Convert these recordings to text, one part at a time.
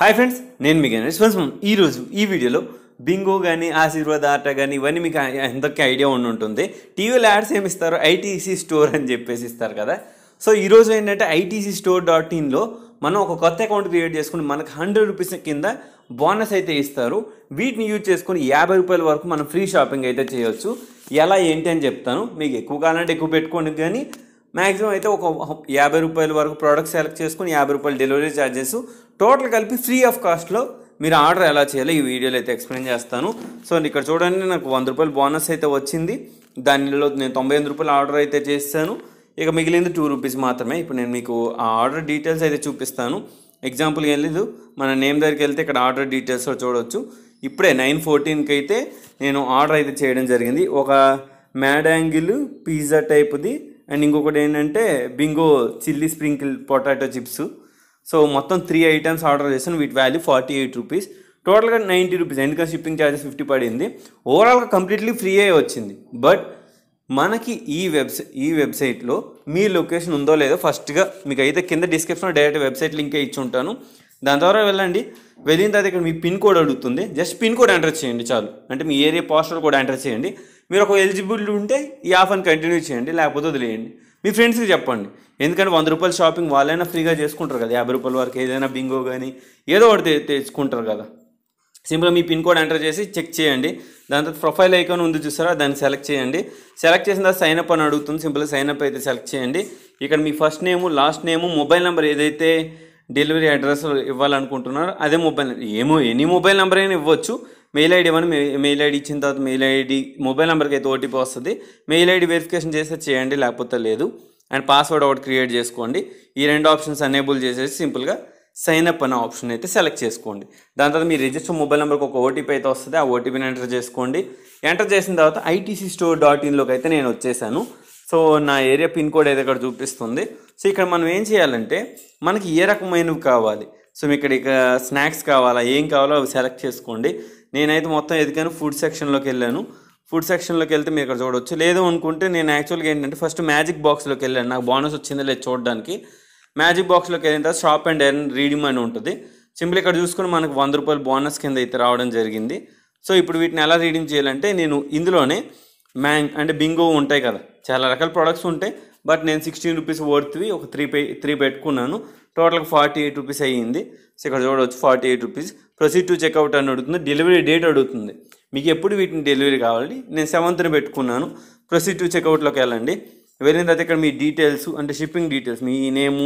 hi friends నేను మీకు response ఈరోజు ఈ వీడియోలో బింగో కానీ ఆశీర్వాద ఆట కానీ ఇవన్నీ మీకు ఎంతకీ ఐడియా ఉండి ఉంటుంది టీవీలో యాడ్స్ ఏమి ఇస్తారు ఐటీసీ స్టోర్ అని చెప్పేసి ఇస్తారు కదా సో ఈరోజు ఏంటంటే ఐటీసీ స్టోర్ డాట్ ఇన్లో మనం ఒక కొత్త అకౌంట్ క్రియేట్ చేసుకుని మనకు హండ్రెడ్ రూపీస్ కింద బోనస్ అయితే ఇస్తారు వీటిని యూజ్ చేసుకుని యాభై రూపాయల వరకు మనం ఫ్రీ షాపింగ్ అయితే చేయొచ్చు ఎలా ఏంటి అని చెప్తాను మీకు ఎక్కువ కావాలంటే ఎక్కువ పెట్టుకోండి కానీ మ్యాక్సిమం అయితే ఒక యాభై రూపాయల వరకు ప్రోడక్ట్ సెలెక్ట్ చేసుకుని యాభై రూపాయలు డెలివరీ ఛార్జెస్ టోటల్ కలిపి ఫ్రీ ఆఫ్ కాస్ట్లో మీరు ఆర్డర్ ఎలా చేయాలో ఈ వీడియోలో అయితే ఎక్స్ప్లెయిన్ చేస్తాను సో ఇక్కడ చూడండి నాకు వంద రూపాయలు బోనస్ అయితే వచ్చింది దానిలో నేను తొంభై ఎనిమిది రూపాయలు ఆర్డర్ అయితే చేస్తాను ఇక మిగిలింది టూ రూపీస్ మాత్రమే ఇప్పుడు నేను మీకు ఆ ఆర్డర్ డీటెయిల్స్ అయితే చూపిస్తాను ఏం లేదు మన నేమ్ దగ్గరికి వెళ్తే ఇక్కడ ఆర్డర్ డీటెయిల్స్ చూడవచ్చు ఇప్పుడే నైన్ ఫోర్టీన్కి అయితే నేను ఆర్డర్ అయితే చేయడం జరిగింది ఒక మ్యాడాంగిల్ పిజ్జా టైప్ది అండ్ ఇంకొకటి ఏంటంటే Bingo chilli sprinkle potato chips so మొత్తం త్రీ ఐటమ్స్ ఆర్డర్ చేశాను వీటి వాల్యూ ఫార్టీ ఎయిట్ రూపీస్ టోటల్గా నైంటీ రూపీస్ ఎందుకంటే షిప్పింగ్ ఛార్జెస్ ఫిఫ్టీ పడింది ఓవరాల్గా కంప్లీట్లీ ఫ్రీ అయ్యి వచ్చింది బట్ మనకి ఈ వెబ్సైట్ ఈ వెబ్సైట్లో మీ లొకేషన్ ఉందో లేదో ఫస్ట్గా మీకు అయితే కింద డిస్క్రిప్షన్లో డైరెక్ట్ వెబ్సైట్ లింకే ఇచ్చి ఉంటాను దాని ద్వారా వెళ్ళండి వెళ్ళిన తర్వాత ఇక్కడ మీ పిన్ కోడ్ అడుగుతుంది జస్ట్ పిన్ కోడ్ ఎంటర్ చేయండి చాలు అంటే మీ ఏరియా పోస్టర్ కూడా ఎంటర్ చేయండి మీరు ఒక ఎలిజిబిలిటీ ఉంటే ఈ ఆఫర్ని కంటిన్యూ చేయండి లేకపోతే వదిలేయండి మీ ఫ్రెండ్స్కి చెప్పండి ఎందుకంటే వంద రూపాయల షాపింగ్ వాళ్ళైనా ఫ్రీగా చేసుకుంటారు కదా యాభై రూపాయల వరకు ఏదైనా బింగో కానీ ఏదో ఒకటి తెచ్చుకుంటారు కదా సింపుల్గా మీ పిన్ కోడ్ ఎంటర్ చేసి చెక్ చేయండి దాని తర్వాత ప్రొఫైల్ ఐకాన్ ఉంది చూసారా దాన్ని సెలెక్ట్ చేయండి సెలెక్ట్ చేసిన తర్వాత సైనప్ అని అడుగుతుంది సింపుల్గా సైనప్ అయితే సెలెక్ట్ చేయండి ఇక్కడ మీ first name last name mobile number ఏదైతే డెలివరీ అడ్రస్ ఇవ్వాలనుకుంటున్నారో అదే మొబైల్ ఏమో ఎనీ మొబైల్ నెంబర్ అయినా ఇవ్వచ్చు మెయిల్ ఐడి ఇవ్వండి మెయిల్ ఐడి ఇచ్చిన తర్వాత మెయిల్ ఐడి మొబైల్ నెంబర్కి అయితే ఓటీపీ వస్తుంది మెయిల్ ఐడి వెరిఫికేషన్ చేస్తే చేయండి లేకపోతే లేదు అండ్ పాస్వర్డ్ ఒకటి క్రియేట్ చేసుకోండి ఈ రెండు ఆప్షన్స్ అనేబుల్ చేసేసి సింపుల్గా సైన్ అప్ అనే ఆప్షన్ అయితే సెలెక్ట్ చేసుకోండి దాని తర్వాత మీ రిజిస్టర్ మొబైల్ నెంబర్కి ఒక ఓటీపీ అయితే వస్తుంది ఆ ఓటీపీని ఎంటర్ చేసుకోండి ఎంటర్ చేసిన తర్వాత ఐటీసీ స్టోర్ డాట్ ఇన్లోకి అయితే నేను వచ్చేసాను సో నా ఏరియా పిన్ కోడ్ అయితే ఇక్కడ చూపిస్తుంది సో ఇక్కడ మనం ఏం చేయాలంటే మనకి ఏ రకమైనవి కావాలి సో మీకు ఇక్కడ ఇక స్నాక్స్ కావాలా ఏం కావాలో అవి సెలెక్ట్ చేసుకోండి నేనైతే మొత్తం ఎదిగాను ఫుడ్ సెక్షన్లోకి వెళ్ళాను ఫుడ్ సెక్షన్లోకి వెళ్తే మీరు ఇక్కడ చూడవచ్చు లేదు అనుకుంటే నేను యాక్చువల్గా ఏంటంటే ఫస్ట్ మ్యాజిక్ బాక్స్లోకి వెళ్ళాను నాకు బోనస్ వచ్చిందో లేదు చూడడానికి మ్యాజిక్ బాక్స్లోకి వెళ్ళిన తర్వాత షాప్ అండ్ ఎర్న్ రీడింగ్ అని ఉంటుంది సింపుల్ ఇక్కడ చూసుకుని మనకు వంద రూపాయలు బోనస్ కింద అయితే రావడం జరిగింది సో ఇప్పుడు వీటిని ఎలా రీడింగ్ చేయాలంటే నేను ఇందులోనే మ్యాంగ్ అంటే బింగో ఉంటాయి కదా చాలా రకాల ప్రొడక్ట్స్ ఉంటాయి బట్ నేను సిక్స్టీన్ రూపీస్ వర్త్వి ఒక త్రీ పే త్రీ పెట్టుకున్నాను టోటల్గా ఫార్టీ ఎయిట్ రూపీస్ అయ్యింది సో ఇక్కడ చూడవచ్చు forty eight rupees proceed to checkout అని అడుగుతుంది డెలివరీ డేట్ అడుగుతుంది మీకు ఎప్పుడు వీటిని డెలివరీ కావాలి నేను సెవెంత్ని పెట్టుకున్నాను ప్రొసీడ్ టు చెక్అవుట్లోకి వెళ్ళండి వెళ్ళిన తర్వాత ఇక్కడ మీ డీటెయిల్స్ అంటే షిప్పింగ్ డీటెయిల్స్ మీ నేము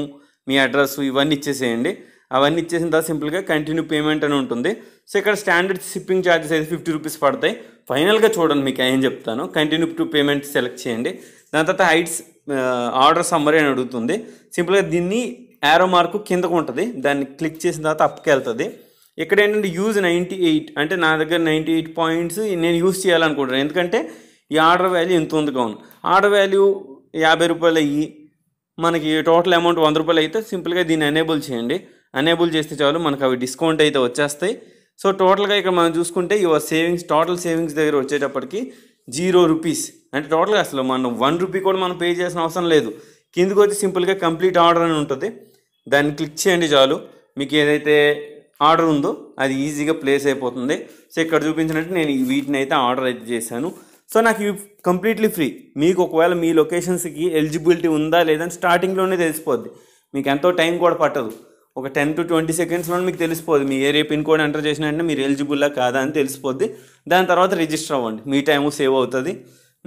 మీ అడ్రస్ ఇవన్నీ ఇచ్చేసేయండి అవన్నీ ఇచ్చేసిన తర్వాత సింపుల్గా కంటిన్యూ పేమెంట్ అని ఉంటుంది సో ఇక్కడ స్టాండర్డ్ షిప్పింగ్ ఛార్జెస్ అయితే ఫిఫ్టీ రూపీస్ పడతాయి ఫైనల్గా చూడండి మీకు ఏం చెప్తాను కంటిన్యూ టు పేమెంట్ సెలెక్ట్ చేయండి దాని తర్వాత హైట్స్ ఆర్డర్ సమ్మరీ అని అడుగుతుంది సింపుల్గా దీన్ని యారో మార్కు కిందకు ఉంటుంది దాన్ని క్లిక్ చేసిన తర్వాత అప్కి వెళ్తుంది ఇక్కడ ఏంటంటే యూజ్ నైంటీ ఎయిట్ అంటే నా దగ్గర నైంటీ ఎయిట్ పాయింట్స్ నేను యూజ్ చేయాలనుకుంటున్నాను ఎందుకంటే ఈ ఆర్డర్ వాల్యూ ఎంత ఉంది కావును ఆర్డర్ వాల్యూ యాభై రూపాయలు అయ్యి మనకి టోటల్ అమౌంట్ వంద రూపాయలు అయితే సింపుల్గా దీన్ని ఎనేబుల్ చేయండి ఎనేబుల్ చేస్తే చాలు మనకు అవి డిస్కౌంట్ అయితే వచ్చేస్తాయి సో టోటల్గా ఇక్కడ మనం చూసుకుంటే ఇవ సేవింగ్స్ టోటల్ సేవింగ్స్ దగ్గర వచ్చేటప్పటికి జీరో రూపీస్ అంటే టోటల్గా అసలు మనం వన్ రూపీ కూడా మనం పే చేసిన అవసరం లేదు కిందకు వచ్చి సింపుల్గా కంప్లీట్ ఆర్డర్ అని ఉంటుంది దాన్ని క్లిక్ చేయండి చాలు మీకు ఏదైతే ఆర్డర్ ఉందో అది ఈజీగా ప్లేస్ అయిపోతుంది సో ఇక్కడ చూపించినట్టు నేను వీటిని అయితే ఆర్డర్ అయితే చేశాను సో నాకు ఇవి కంప్లీట్లీ ఫ్రీ మీకు ఒకవేళ మీ లొకేషన్స్కి ఎలిజిబిలిటీ ఉందా లేదని స్టార్టింగ్లోనే తెలిసిపోద్ది మీకు ఎంతో టైం కూడా పట్టదు ఒక టెన్ టు ట్వంటీ సెకండ్స్లో మీకు తెలిసిపోద్ది మీ ఏరియా పిన్ కోడ్ ఎంటర్ చేసిన అంటే మీరు ఎలిజిబుల్లా కాదా అని తెలిసిపోద్ది దాని తర్వాత రిజిస్టర్ అవ్వండి మీ టైము సేవ్ అవుతుంది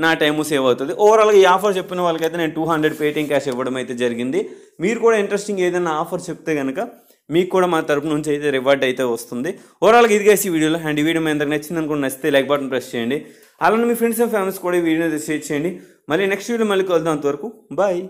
నా టైము సేవ్ అవుతుంది ఓవరాల్గా ఈ ఆఫర్ చెప్పిన వాళ్ళకైతే నేను టూ హండ్రెడ్ పేటిఎం క్యాష్ ఇవ్వడం అయితే జరిగింది మీరు కూడా ఇంట్రెస్టింగ్ ఏదైనా ఆఫర్ చెప్తే కనుక మీకు కూడా మా తరపు నుంచి అయితే రివార్డ్ అయితే వస్తుంది ఓవరాల్గా ఇది ఈ వీడియోలో అండ్ ఈ వీడియో మీ అందరికి నచ్చింది అనుకుంటే నచ్చితే లైక్ బటన్ ప్రెస్ చేయండి అలానే మీ ఫ్రెండ్స్ అండ్ ఫ్యామిలీస్ కూడా ఈ వీడియో షేర్ చేయండి మళ్ళీ నెక్స్ట్ వీడియో మళ్ళీ కలుద్దాం అంతవరకు బాయ్